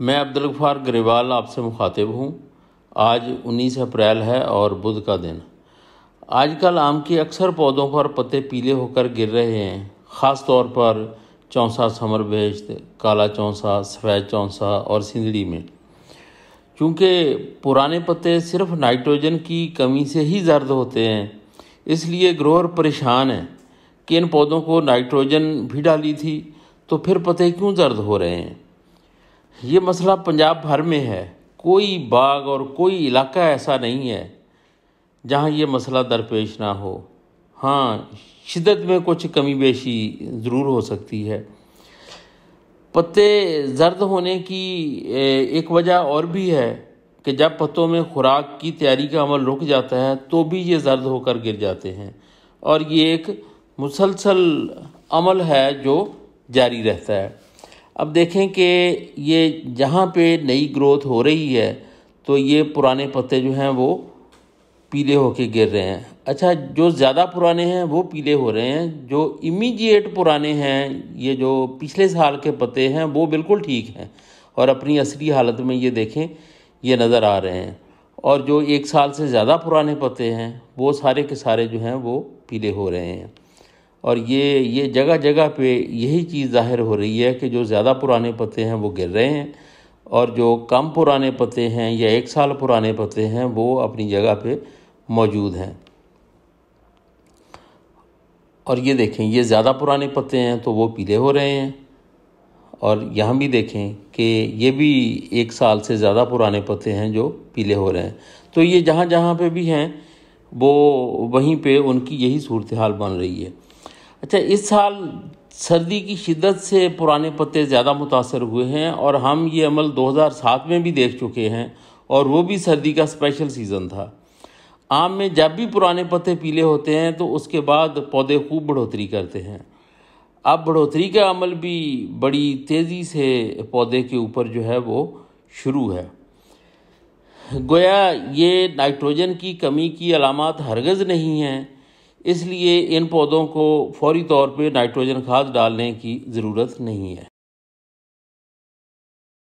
मैं अब्दुल गफ़ार ग्रेवाल आपसे मुखातिब हूँ आज 19 अप्रैल है और बुध का दिन आजकल आम के अक्सर पौधों पर पत्ते पीले होकर गिर रहे हैं ख़ास तौर पर चौंसा समर बेस्ट काला चौंसा सफ़ेद चौंसा और सिंदड़ी में चूँकि पुराने पत्ते सिर्फ नाइट्रोजन की कमी से ही जर्द होते हैं इसलिए ग्रोहर परेशान हैं कि इन पौधों को नाइट्रोजन भी डाली थी तो फिर पत्ते क्यों जर्द हो रहे हैं ये मसला पंजाब भर में है कोई बाग और कोई इलाका ऐसा नहीं है जहाँ ये मसला दरपेश ना हो हाँ शिदत में कुछ कमी बेशी ज़रूर हो सकती है पत्ते जर्द होने की एक वजह और भी है कि जब पत्तों में खुराक की तैयारी का अमल रुक जाता है तो भी ये जर्द होकर गिर जाते हैं और ये एक मुसलसल अमल है जो जारी रहता है अब देखें कि ये जहाँ पे नई ग्रोथ हो रही है तो ये पुराने पत्ते जो हैं वो पीले होके गिर रहे हैं अच्छा जो ज़्यादा पुराने हैं वो पीले हो रहे हैं जो इमीडिएट पुराने हैं ये जो पिछले साल के पत्ते हैं वो बिल्कुल ठीक हैं और अपनी असली हालत में ये देखें ये नज़र आ रहे हैं और जो एक साल से ज़्यादा पुराने पत्ते हैं वो सारे के सारे जो हैं वो पीले हो रहे हैं और ये ये जगह जगह पे यही चीज़ ज़ाहिर हो रही है कि जो ज़्यादा पुराने पत्ते हैं वो गिर रहे हैं और जो कम पुराने पत्ते हैं या एक साल पुराने पत्ते हैं वो अपनी जगह पे मौजूद हैं और ये देखें ये ज़्यादा पुराने पत्ते हैं तो वो पीले हो रहे हैं और यहाँ भी देखें कि ये भी एक साल से ज़्यादा पुराने पत्ते हैं जो पीले हो रहे हैं तो ये जहाँ जहाँ पे भी हैं वो वहीं पे उनकी यही सूरत हाल बन रही है अच्छा इस साल सर्दी की शिद्दत से पुराने पत्ते ज़्यादा मुतासर हुए हैं और हम ये अमल 2007 में भी देख चुके हैं और वो भी सर्दी का स्पेशल सीज़न था आम में जब भी पुराने पत्ते पीले होते हैं तो उसके बाद पौधे खूब बढ़ोतरी करते हैं अब बढ़ोतरी का अमल भी बड़ी तेज़ी से पौधे के ऊपर जो है वो शुरू है गोया ये नाइट्रोजन की कमी की अलामत हरगज़ नहीं हैं इसलिए इन पौधों को फौरी तौर पे नाइट्रोजन खाद डालने की ज़रूरत नहीं है